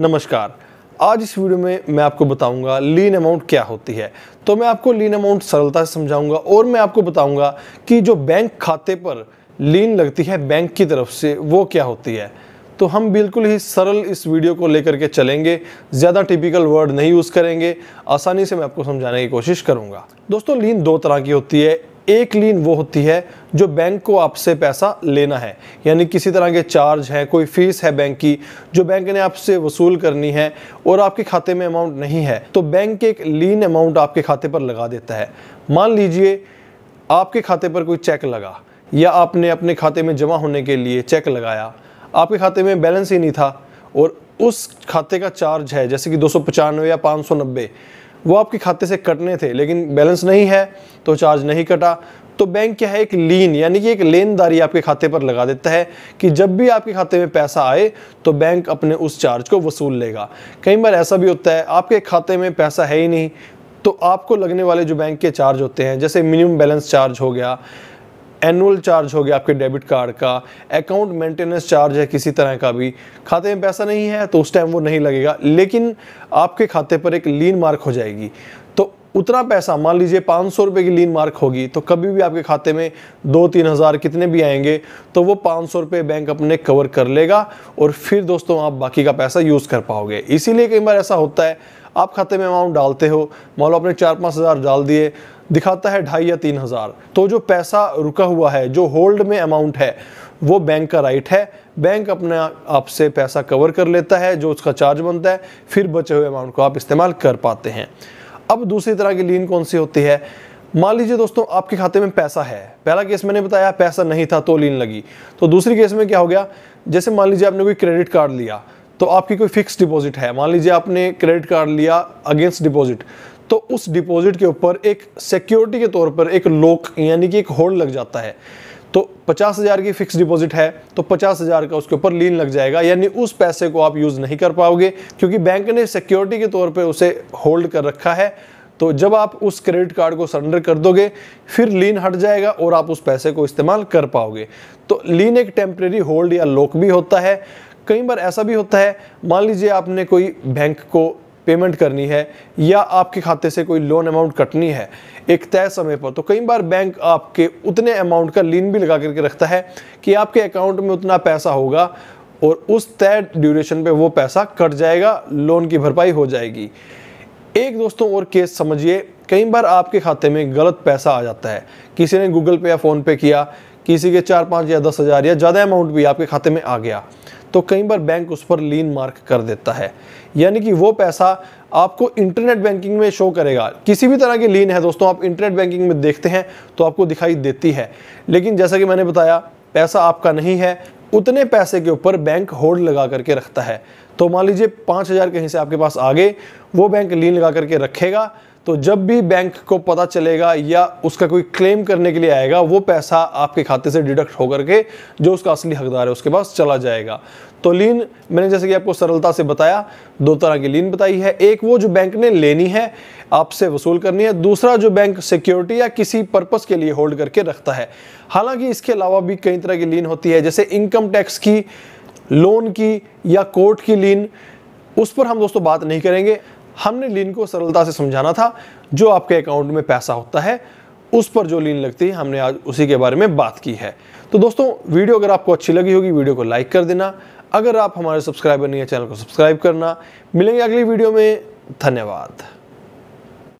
नमस्कार आज इस वीडियो में मैं आपको बताऊंगा लीन अमाउंट क्या होती है तो मैं आपको लीन अमाउंट सरलता से समझाऊंगा और मैं आपको बताऊंगा कि जो बैंक खाते पर लीन लगती है बैंक की तरफ से वो क्या होती है तो हम बिल्कुल ही सरल इस वीडियो को लेकर के चलेंगे ज़्यादा टिपिकल वर्ड नहीं यूज़ करेंगे आसानी से मैं आपको समझाने की कोशिश करूँगा दोस्तों लीन दो तरह की होती है एक लीन वो होती है जो बैंक को आपसे पैसा लेना है यानी किसी तरह के चार्ज है कोई फीस है बैंक की जो बैंक ने आपसे वसूल करनी है और आपके खाते में अमाउंट नहीं है तो बैंक एक लीन अमाउंट आपके खाते पर लगा देता है मान लीजिए आपके खाते पर कोई चेक लगा या आपने अपने खाते में जमा होने के लिए चेक लगाया आपके खाते में बैलेंस ही नहीं था और उस खाते का चार्ज है जैसे कि दो या पाँच वो आपके खाते से कटने थे लेकिन बैलेंस नहीं है तो चार्ज नहीं कटा तो बैंक क्या है एक लीन यानी कि एक लेनदारी आपके खाते पर लगा देता है कि जब भी आपके खाते में पैसा आए तो बैंक अपने उस चार्ज को वसूल लेगा कई बार ऐसा भी होता है आपके खाते में पैसा है ही नहीं तो आपको लगने वाले जो बैंक के चार्ज होते हैं जैसे मिनिमम बैलेंस चार्ज हो गया एनुअल चार्ज हो गया आपके डेबिट कार्ड का अकाउंट मेंटेनेंस चार्ज है किसी तरह का भी खाते में पैसा नहीं है तो उस टाइम वो नहीं लगेगा लेकिन आपके खाते पर एक लीन मार्क हो जाएगी तो उतना पैसा मान लीजिए पाँच सौ रुपये की लीन मार्क होगी तो कभी भी आपके खाते में दो तीन हज़ार कितने भी आएंगे तो वो पाँच सौ रुपये बैंक अपने कवर कर लेगा और फिर दोस्तों आप बाकी का पैसा यूज़ कर पाओगे इसीलिए कई बार ऐसा होता है आप खाते में अमाउंट डालते हो मान लो आपने चार पाँच हज़ार डाल दिए दिखाता है ढाई या तीन हज़ार तो जो पैसा रुका हुआ है जो होल्ड में अमाउंट है वो बैंक का राइट है बैंक अपने आपसे पैसा कवर कर लेता है जो उसका चार्ज बनता है फिर बचे हुए अमाउंट को आप इस्तेमाल कर पाते हैं अब दूसरी तरह की लीन कौन सी होती है मान लीजिए दोस्तों आपके खाते में पैसा है पहला केस मैंने बताया पैसा नहीं था तो लीन लगी तो दूसरी केस में क्या हो गया जैसे मान लीजिए आपने कोई क्रेडिट कार्ड लिया तो आपकी कोई फिक्स डिपॉजिट है मान लीजिए आपने क्रेडिट कार्ड लिया अगेंस्ट डिपॉजिट तो उस डिपॉजिट के ऊपर एक सिक्योरिटी के तौर पर एक लोक यानी कि एक होल्ड लग जाता है तो पचास हज़ार की फिक्स डिपॉजिट है तो पचास हज़ार का उसके ऊपर लीन लग जाएगा यानी उस पैसे को आप यूज़ नहीं कर पाओगे क्योंकि बैंक ने सिक्योरिटी के तौर पे उसे होल्ड कर रखा है तो जब आप उस क्रेडिट कार्ड को सरेंडर कर दोगे फिर लीन हट जाएगा और आप उस पैसे को इस्तेमाल कर पाओगे तो लीन एक टेम्प्रेरी होल्ड या लॉक भी होता है कई बार ऐसा भी होता है मान लीजिए आपने कोई बैंक को पेमेंट करनी है या आपके खाते से कोई लोन अमाउंट कटनी है एक तय समय पर तो कई बार बैंक आपके उतने अमाउंट का लीन भी लगा करके रखता है कि आपके अकाउंट में उतना पैसा होगा और उस तय ड्यूरेशन पे वो पैसा कट जाएगा लोन की भरपाई हो जाएगी एक दोस्तों और केस समझिए कई बार आपके खाते में गलत पैसा आ जाता है किसी ने गूगल पे या फ़ोनपे किया किसी के चार पाँच या दस हज़ार या ज़्यादा अमाउंट भी आपके खाते में आ गया तो कई बार बैंक उस पर लीन मार्क कर देता है यानी कि वो पैसा आपको इंटरनेट बैंकिंग में शो करेगा किसी भी तरह की लीन है दोस्तों आप इंटरनेट बैंकिंग में देखते हैं तो आपको दिखाई देती है लेकिन जैसा कि मैंने बताया पैसा आपका नहीं है उतने पैसे के ऊपर बैंक होल्ड लगा करके रखता है तो मान लीजिए पाँच हज़ार कहीं से आपके पास आगे वो बैंक लीन लगा करके रखेगा तो जब भी बैंक को पता चलेगा या उसका कोई क्लेम करने के लिए आएगा वो पैसा आपके खाते से डिडक्ट होकर के जो उसका असली हकदार है उसके पास चला जाएगा तो लीन मैंने जैसे कि आपको सरलता से बताया दो तरह की लीन बताई है एक वो जो बैंक ने लेनी है आपसे वसूल करनी है दूसरा जो बैंक सिक्योरिटी या किसी पर्पस के लिए होल्ड करके रखता है हालांकि इसके अलावा भी कई तरह की लीन होती है जैसे इनकम टैक्स की लोन की या कोर्ट की लीन उस पर हम दोस्तों बात नहीं करेंगे हमने लीन को सरलता से समझाना था जो आपके अकाउंट में पैसा होता है उस पर जो लीन लगती है हमने आज उसी के बारे में बात की है तो दोस्तों वीडियो अगर आपको अच्छी लगी होगी वीडियो को लाइक कर देना अगर आप हमारे सब्सक्राइबर नहीं है चैनल को सब्सक्राइब करना मिलेंगे अगली वीडियो में धन्यवाद